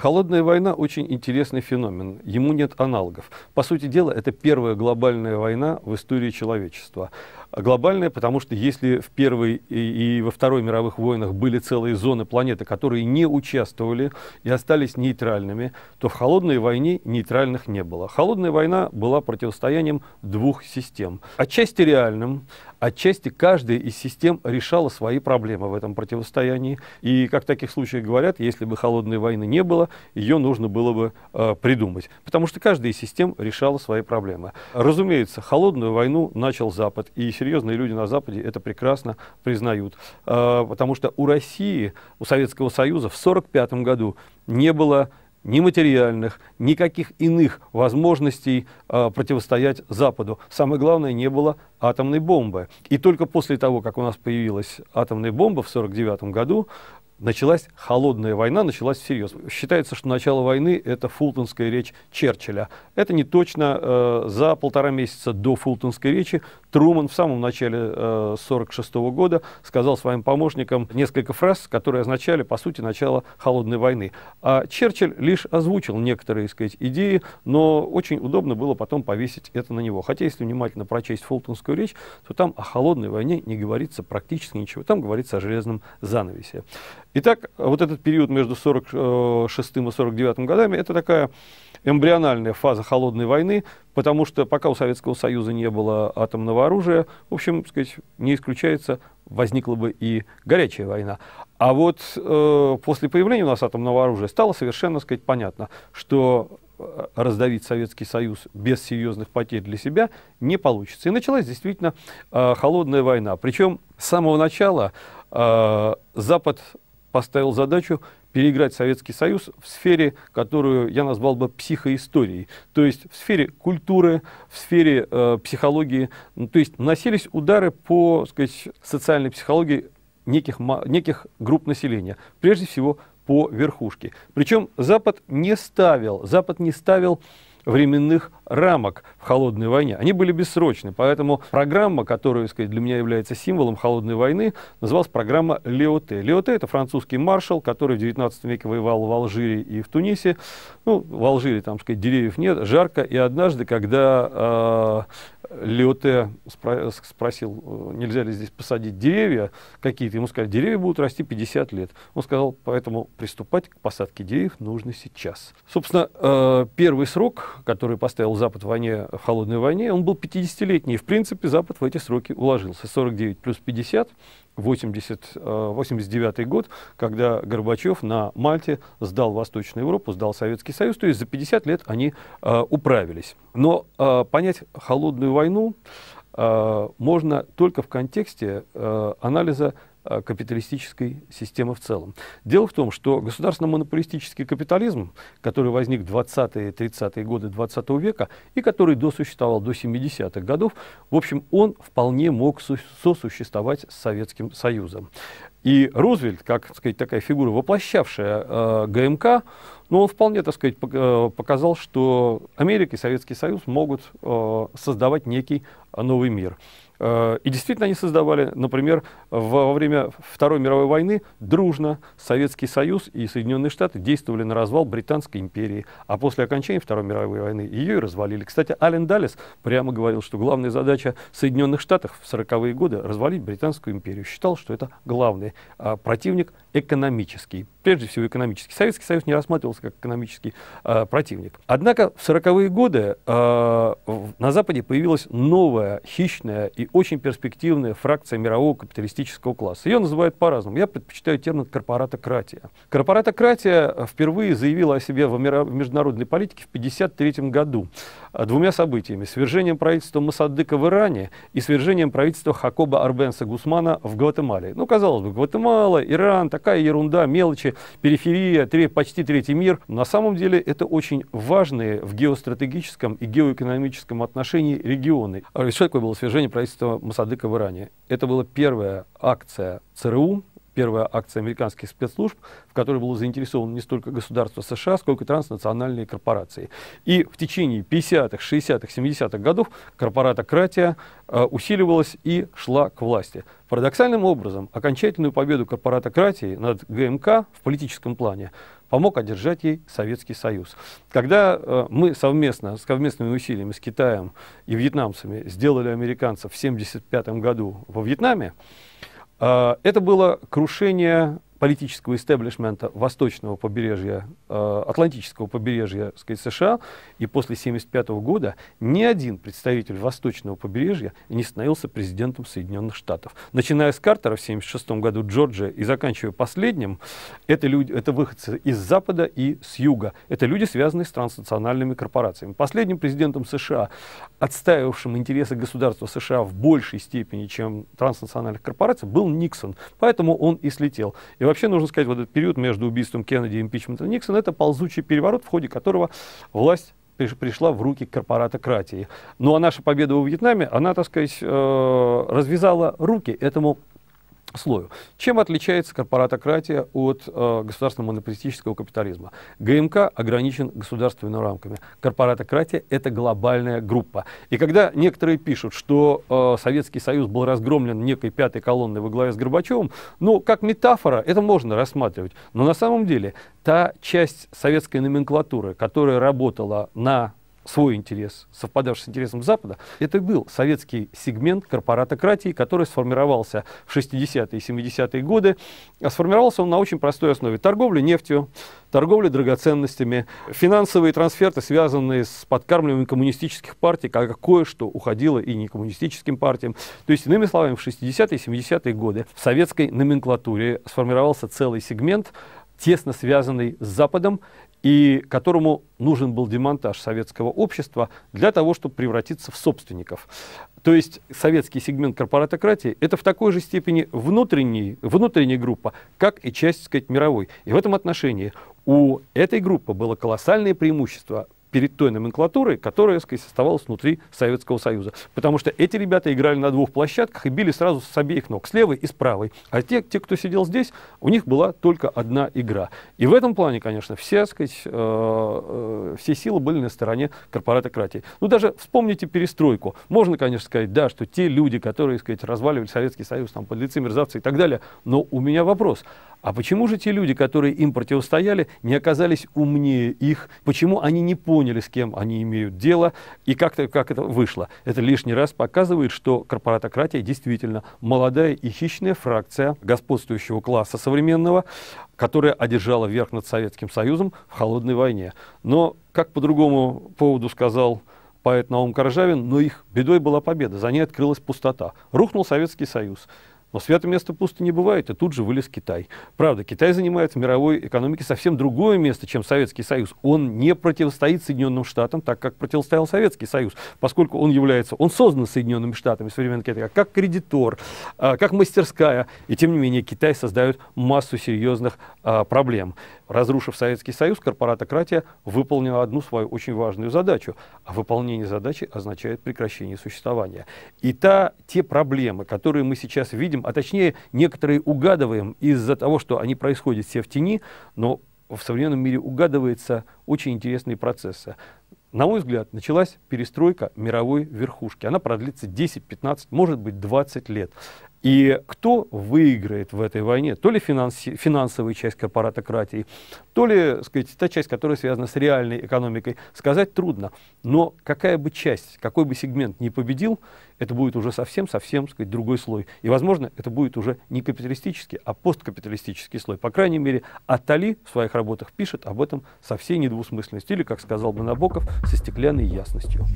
Холодная война очень интересный феномен, ему нет аналогов. По сути дела, это первая глобальная война в истории человечества глобальная, потому что если в Первой и, и во Второй мировых войнах были целые зоны планеты, которые не участвовали и остались нейтральными, то в Холодной войне нейтральных не было. Холодная война была противостоянием двух систем. Отчасти реальным, отчасти каждая из систем решала свои проблемы в этом противостоянии. И, как в таких случаях говорят, если бы холодной войны не было, ее нужно было бы э, придумать. Потому что каждая из систем решала свои проблемы. Разумеется, холодную войну начал Запад. И серьезные люди на Западе это прекрасно признают. Э, потому что у России, у Советского Союза в 1945 году не было ни материальных, никаких иных возможностей э, противостоять Западу. Самое главное, не было атомной бомбы. И только после того, как у нас появилась атомная бомба в 1949 году, началась холодная война, началась всерьез. Считается, что начало войны – это фултонская речь Черчилля. Это не точно. Э, за полтора месяца до фултонской речи Труман в самом начале 1946 э, года сказал своим помощникам несколько фраз, которые означали, по сути, начало холодной войны. А Черчилль лишь озвучил некоторые сказать, идеи, но очень удобно было потом повесить это на него. Хотя, если внимательно прочесть фултонскую речь, то там о холодной войне не говорится практически ничего. Там говорится о железном занавесе. Итак, вот этот период между 46 и 49 годами – это такая эмбриональная фаза холодной войны, потому что пока у Советского Союза не было атомного оружия, в общем, сказать, не исключается, возникла бы и горячая война. А вот э, после появления у нас атомного оружия стало совершенно сказать, понятно, что э, раздавить Советский Союз без серьезных потерь для себя не получится. И началась действительно э, холодная война. Причем с самого начала э, Запад поставил задачу переиграть Советский Союз в сфере, которую я назвал бы психоисторией, то есть в сфере культуры, в сфере э, психологии, ну, то есть наносились удары по сказать, социальной психологии неких, неких групп населения, прежде всего по верхушке. Причем Запад не ставил, Запад не ставил временных рамок в холодной войне. Они были бессрочны, поэтому программа, которая сказать, для меня является символом холодной войны, называлась программа Леоте. Леоте – это французский маршал, который в XIX веке воевал в Алжире и в Тунисе. Ну, в Алжире, там, сказать, деревьев нет, жарко, и однажды, когда э, Лиоте спросил, э, нельзя ли здесь посадить деревья какие-то. Ему сказали, деревья будут расти 50 лет. Он сказал, поэтому приступать к посадке деревьев нужно сейчас. Собственно, э, первый срок, который поставил Запад в войне, в холодной войне, он был 50-летний. В принципе, Запад в эти сроки уложился. 49 плюс 50 80, 89 э, год, когда Горбачев на Мальте сдал Восточную Европу, сдал Советский Союз, то есть за 50 лет они э, управились. Но э, понять холодную войну э, можно только в контексте э, анализа Э, капиталистической системы в целом. Дело в том, что государственно-монополистический капитализм, который возник в 20-30-е годы 20 века и который досуществовал до 70-х годов, в общем, он вполне мог сосуществовать с Советским Союзом. И Рузвельт, как так сказать, такая фигура, воплощавшая э, ГМК, ну, он вполне так сказать, э, показал, что Америка и Советский Союз могут э, создавать некий новый мир. Э, и действительно они создавали, например, во время Второй мировой войны дружно Советский Союз и Соединенные Штаты действовали на развал Британской империи, а после окончания Второй мировой войны ее и развалили. Кстати, Ален Даллес прямо говорил, что главная задача Соединенных Штатов в 40-е годы – развалить Британскую империю. Считал, что это главное стороны, а, противник экономический. Прежде всего экономический. Советский Союз не рассматривался как экономический а, противник. Однако в 40-е годы а, на Западе появилась новая, хищная и очень перспективная фракция мирового капиталистического класса. Ее называют по-разному. Я предпочитаю термин корпоратократия. Корпоратократия впервые заявила о себе в, мира, в международной политике в 1953 году а, двумя событиями. Свержением правительства Масадыка в Иране и свержением правительства Хакоба Арбенса Гусмана в Гватемале. Ну, казалось бы, Гватемала, Иран, такая ерунда, мелочи, периферия, почти третий мир. На самом деле это очень важные в геостратегическом и геоэкономическом отношении регионы. А еще такое было свержение правительства Масадыка в Иране. Это была первая акция ЦРУ первая акция американских спецслужб, в которой было заинтересовано не столько государство США, сколько транснациональные корпорации. И в течение 50-х, 60-х, 70-х годов корпоратократия э, усиливалась и шла к власти. Парадоксальным образом, окончательную победу корпоратократии над ГМК в политическом плане помог одержать ей Советский Союз. Когда э, мы совместно, с совместными усилиями с Китаем и вьетнамцами сделали американцев в 1975 году во Вьетнаме, а, это было крушение политического истеблишмента восточного побережья, э, атлантического побережья сказать, США, и после 1975 года ни один представитель восточного побережья не становился президентом Соединенных Штатов. Начиная с Картера в 1976 году Джорджия и заканчивая последним, это, люди, это выходцы из Запада и с Юга. Это люди, связанные с транснациональными корпорациями. Последним президентом США, отстаивавшим интересы государства США в большей степени, чем транснациональных корпораций, был Никсон. Поэтому он и слетел. И вообще нужно сказать, вот этот период между убийством Кеннеди и импичментом Никсона, это ползучий переворот, в ходе которого власть пришла в руки корпоратократии. Ну а наша победа во Вьетнаме, она, так сказать, э, развязала руки этому слою. Чем отличается корпоратократия от э, государственно-монополистического капитализма? ГМК ограничен государственными рамками. Корпоратократия – это глобальная группа. И когда некоторые пишут, что э, Советский Союз был разгромлен некой пятой колонной во главе с Горбачевым, ну, как метафора это можно рассматривать. Но на самом деле та часть советской номенклатуры, которая работала на свой интерес, совпадавший с интересом Запада, это был советский сегмент корпоратократии, который сформировался в 60-е и 70-е годы. А сформировался он на очень простой основе. Торговля нефтью, торговля драгоценностями, финансовые трансферты, связанные с подкармливанием коммунистических партий, как кое-что уходило и не коммунистическим партиям. То есть, иными словами, в 60-е и 70-е годы в советской номенклатуре сформировался целый сегмент, тесно связанный с Западом, и которому нужен был демонтаж советского общества для того, чтобы превратиться в собственников. То есть советский сегмент корпоратократии – это в такой же степени внутренний, внутренняя группа, как и часть, так сказать, мировой. И в этом отношении у этой группы было колоссальное преимущество перед той номенклатурой, которая сказать, оставалась внутри Советского Союза. Потому что эти ребята играли на двух площадках и били сразу с обеих ног, с левой и с правой. А те, те кто сидел здесь, у них была только одна игра. И в этом плане, конечно, все, сказать, э, э, все силы были на стороне корпоратократии. Ну, даже вспомните перестройку. Можно, конечно, сказать, да, что те люди, которые, сказать, разваливали Советский Союз, там, подлецы, мерзавцы и так далее, но у меня вопрос. А почему же те люди, которые им противостояли, не оказались умнее их? Почему они не поняли, поняли, с кем они имеют дело и как, как это вышло. Это лишний раз показывает, что корпоратократия действительно молодая и хищная фракция господствующего класса современного, которая одержала верх над Советским Союзом в холодной войне. Но, как по другому поводу сказал поэт Наум Коржавин, но их бедой была победа, за ней открылась пустота. Рухнул Советский Союз. Но святое место пусто не бывает, и тут же вылез Китай. Правда, Китай занимает в мировой экономике совсем другое место, чем Советский Союз. Он не противостоит Соединенным Штатам, так как противостоял Советский Союз, поскольку он является, он создан Соединенными Штатами современного Китая, как кредитор, а, как мастерская. И тем не менее Китай создает массу серьезных а, проблем разрушив Советский Союз, корпоратократия выполнила одну свою очень важную задачу. А выполнение задачи означает прекращение существования. И та, те проблемы, которые мы сейчас видим, а точнее некоторые угадываем из-за того, что они происходят все в тени, но в современном мире угадываются очень интересные процессы. На мой взгляд, началась перестройка мировой верхушки. Она продлится 10, 15, может быть, 20 лет. И кто выиграет в этой войне? То ли финанси, финансовая часть корпоратократии, то ли так сказать, та часть, которая связана с реальной экономикой. Сказать трудно. Но какая бы часть, какой бы сегмент не победил, это будет уже совсем-совсем сказать, другой слой. И, возможно, это будет уже не капиталистический, а посткапиталистический слой. По крайней мере, Атали в своих работах пишет об этом со всей недвусмысленностью, или, как сказал бы Набоков, со стеклянной ясностью.